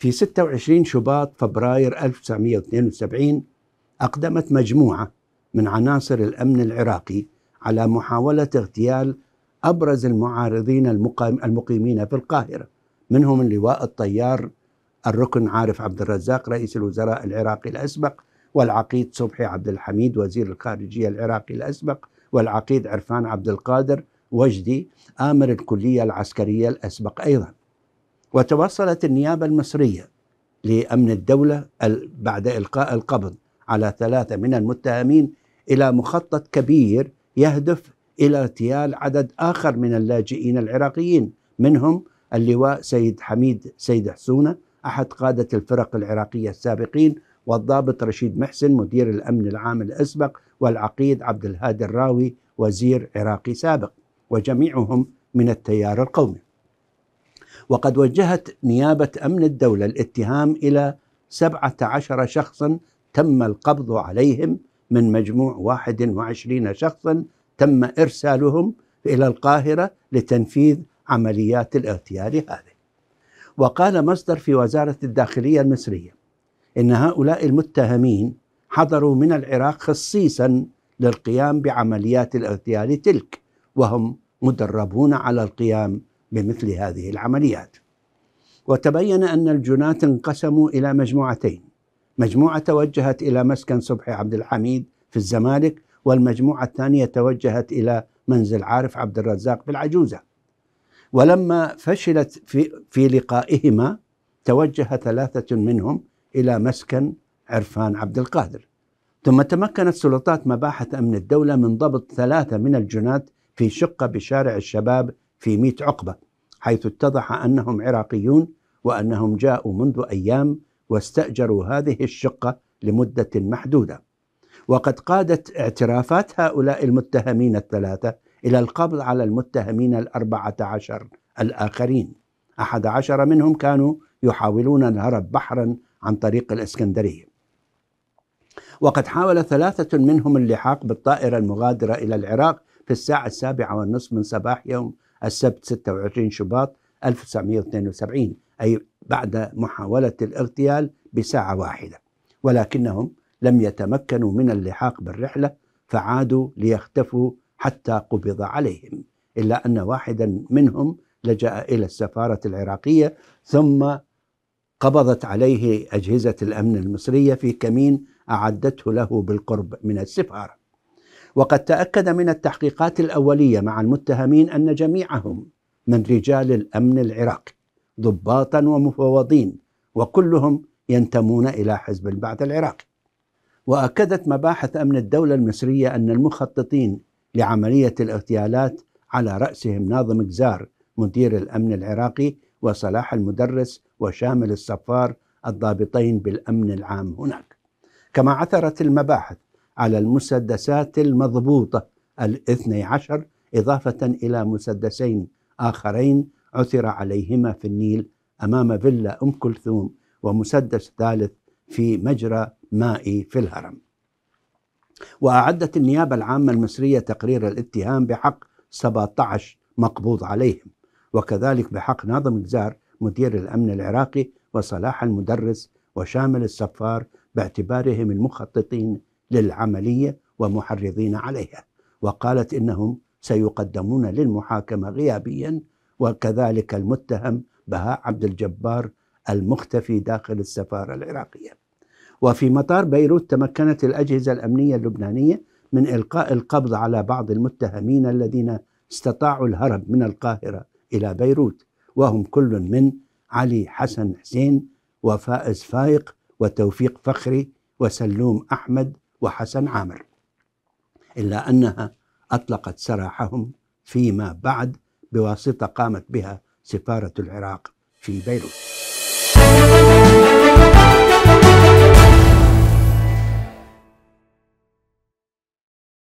في 26 شباط فبراير 1972 أقدمت مجموعة من عناصر الأمن العراقي على محاولة اغتيال أبرز المعارضين المقيمين في القاهرة منهم اللواء الطيار الركن عارف عبد الرزاق رئيس الوزراء العراقي الأسبق والعقيد صبحي عبد الحميد وزير الخارجية العراقي الأسبق والعقيد عرفان عبد القادر وجدي آمر الكلية العسكرية الأسبق أيضاً وتوصلت النيابة المصرية لأمن الدولة بعد إلقاء القبض على ثلاثة من المتهمين إلى مخطط كبير يهدف إلى اغتيال عدد آخر من اللاجئين العراقيين منهم اللواء سيد حميد سيد حسونة أحد قادة الفرق العراقية السابقين والضابط رشيد محسن مدير الأمن العام الأسبق والعقيد عبد الهادي الراوي وزير عراقي سابق وجميعهم من التيار القومي وقد وجهت نيابة أمن الدولة الاتهام إلى 17 شخصا تم القبض عليهم من مجموع 21 شخصا تم إرسالهم إلى القاهرة لتنفيذ عمليات الاغتيال هذه وقال مصدر في وزارة الداخلية المصرية إن هؤلاء المتهمين حضروا من العراق خصيصا للقيام بعمليات الاغتيال تلك وهم مدربون على القيام بمثل هذه العمليات وتبين أن الجنات انقسموا إلى مجموعتين مجموعة توجهت إلى مسكن صبحي عبد الحميد في الزمالك والمجموعة الثانية توجهت إلى منزل عارف عبد الرزاق في العجوزة ولما فشلت في, في لقائهما توجه ثلاثة منهم إلى مسكن عرفان عبد القادر ثم تمكنت سلطات مباحث أمن الدولة من ضبط ثلاثة من الجنات في شقة بشارع الشباب في ميت عقبة حيث اتضح أنهم عراقيون وأنهم جاءوا منذ أيام واستأجروا هذه الشقة لمدة محدودة وقد قادت اعترافات هؤلاء المتهمين الثلاثة إلى القبض على المتهمين الأربعة عشر الآخرين أحد عشر منهم كانوا يحاولون الهرب بحرا عن طريق الإسكندرية وقد حاول ثلاثة منهم اللحاق بالطائرة المغادرة إلى العراق في الساعة السابعة والنصف من صباح يوم السبت 26 شباط 1972 أي بعد محاولة الاغتيال بساعة واحدة ولكنهم لم يتمكنوا من اللحاق بالرحلة فعادوا ليختفوا حتى قبض عليهم إلا أن واحدا منهم لجأ إلى السفارة العراقية ثم قبضت عليه أجهزة الأمن المصرية في كمين أعدته له بالقرب من السفارة وقد تأكد من التحقيقات الأولية مع المتهمين أن جميعهم من رجال الأمن العراقي ضباطا ومفوضين وكلهم ينتمون إلى حزب البعث العراقي وأكدت مباحث أمن الدولة المصرية أن المخططين لعملية الاغتيالات على رأسهم ناظم جزار مدير الأمن العراقي وصلاح المدرس وشامل الصفار الضابطين بالأمن العام هناك كما عثرت المباحث على المسدسات المضبوطة الاثني عشر إضافة إلى مسدسين آخرين عثر عليهما في النيل أمام فيلا أم كلثوم ومسدس ثالث في مجرى مائي في الهرم وأعدت النيابة العامة المصرية تقرير الاتهام بحق 17 مقبوض عليهم وكذلك بحق ناظم الجزار مدير الأمن العراقي وصلاح المدرس وشامل السفار باعتبارهم المخططين للعملية ومحرضين عليها وقالت إنهم سيقدمون للمحاكمة غيابيا وكذلك المتهم بهاء عبد الجبار المختفي داخل السفارة العراقية وفي مطار بيروت تمكنت الأجهزة الأمنية اللبنانية من إلقاء القبض على بعض المتهمين الذين استطاعوا الهرب من القاهرة إلى بيروت وهم كل من علي حسن حسين وفائز فايق وتوفيق فخري وسلوم أحمد وحسن عامر إلا أنها أطلقت سراحهم فيما بعد بواسطة قامت بها سفارة العراق في بيروت